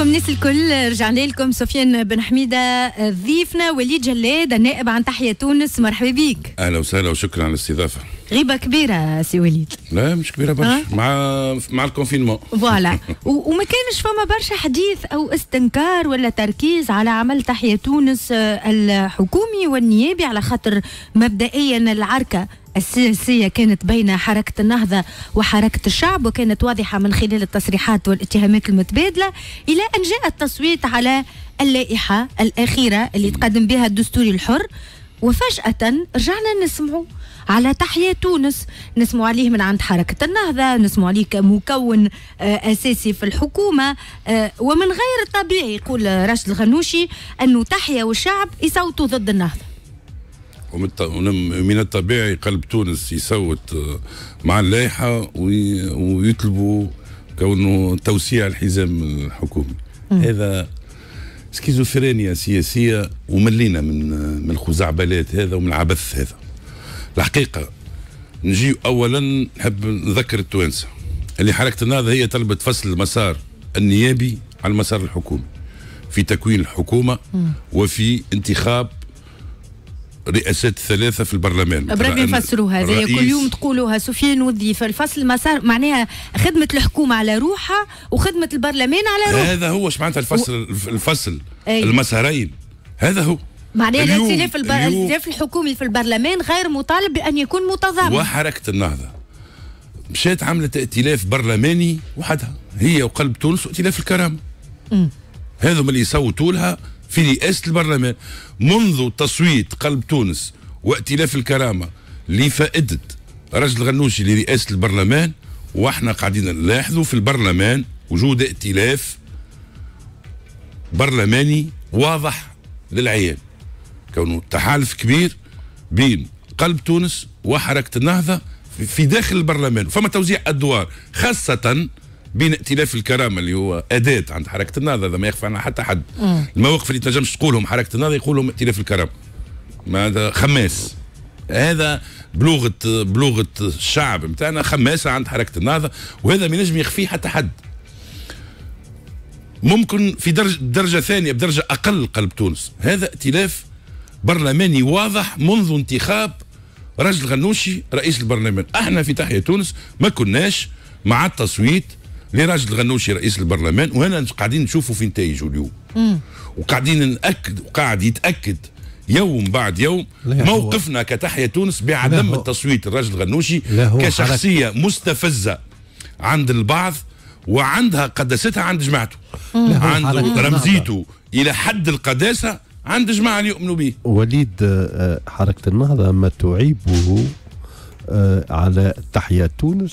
بكم الناس الكل رجعنا لكم سفيان بن حميدة ضيفنا وليد جلاد النائب عن تحية تونس مرحبا بك أهلا وسهلا وشكرا على الاستضافة غيبه كبيره سي وليد لا مش كبيره برشا مع مع الكونفينمون فوالا وما كانش فما برشا حديث او استنكار ولا تركيز على عمل تحية تونس آه، الحكومي والنيابي على خاطر مبدئيا العركه السياسية كانت بين حركة النهضة وحركة الشعب وكانت واضحة من خلال التصريحات والاتهامات المتبادلة إلى أن جاء التصويت على اللائحة الأخيرة اللي تقدم بها الدستور الحر وفجأة رجعنا نسمعوا على تحية تونس نسمعوا عليه من عند حركة النهضة نسمعوا عليه كمكون آه، أساسي في الحكومة آه، ومن غير الطبيعي يقول راشد الغنوشي أنه تحية والشعب يصوتوا ضد النهضة ومن الطبيعي قلب تونس يصوت آه، مع اللائحة ويطلبوا كونه توسيع الحزام الحكومي هذا سكيزوفرينيا سياسية وملينا من آه، من الخزعبلات هذا ومن العبث هذا الحقيقة نجي أولا نحب نذكر التوانسة اللي حركة النهضة هي طلبت فصل المسار النيابي على المسار الحكومي في تكوين الحكومة وفي انتخاب رئاسات الثلاثه في البرلمان برك نفسروا هذا كل يوم تقولوها سفيان وظيفه الفصل مسار معناها خدمه الحكومه على روحها وخدمه البرلمان على روحها هذا هو معناتها الفصل و... الفصل أي. المسارين هذا هو معناها الائتلاف البر... الائتلاف الحكومي في البرلمان غير مطالب بان يكون متضامن وحركه النهضه مشات عملت ائتلاف برلماني وحدها هي وقلب تونس ائتلاف الكرامه هذوما اللي يصوتوا لها في رئاسة البرلمان منذ تصويت قلب تونس وائتلاف الكرامة لفائدة رجل غنوشي لرئاسة البرلمان واحنا قاعدين نلاحظوا في البرلمان وجود ائتلاف برلماني واضح للعيان كونه تحالف كبير بين قلب تونس وحركة النهضة في داخل البرلمان فما توزيع أدوار خاصة بين ائتلاف الكرامه اللي هو اداه عند حركه النهضه هذا ما يخفى عنها حتى حد مم. المواقف اللي تنجمش تقولهم حركه النهضه يقولهم ائتلاف الكرامه هذا خماس هذا بلغه بلغه الشعب نتاعنا خماسه عند حركه النهضه وهذا ما ينجم يخفيه حتى حد ممكن في درجه درجه ثانيه بدرجه اقل قلب تونس هذا ائتلاف برلماني واضح منذ انتخاب رجل غنوشي رئيس البرلمان احنا في تحية تونس ما كناش مع التصويت لراشد الغنوشي رئيس البرلمان وهنا قاعدين نشوفوا في نتائجه اليوم وقاعدين ناكد وقاعد يتاكد يوم بعد يوم موقفنا كتحيا تونس بعدم التصويت لراشد الغنوشي كشخصيه حركة. مستفزه عند البعض وعندها قداستها عند جماعته عند رمزيته الى حد القداسه عند جماعه يؤمنوا به وليد آه، آه، حركه النهضه ما تعيبه آه، على تحيا تونس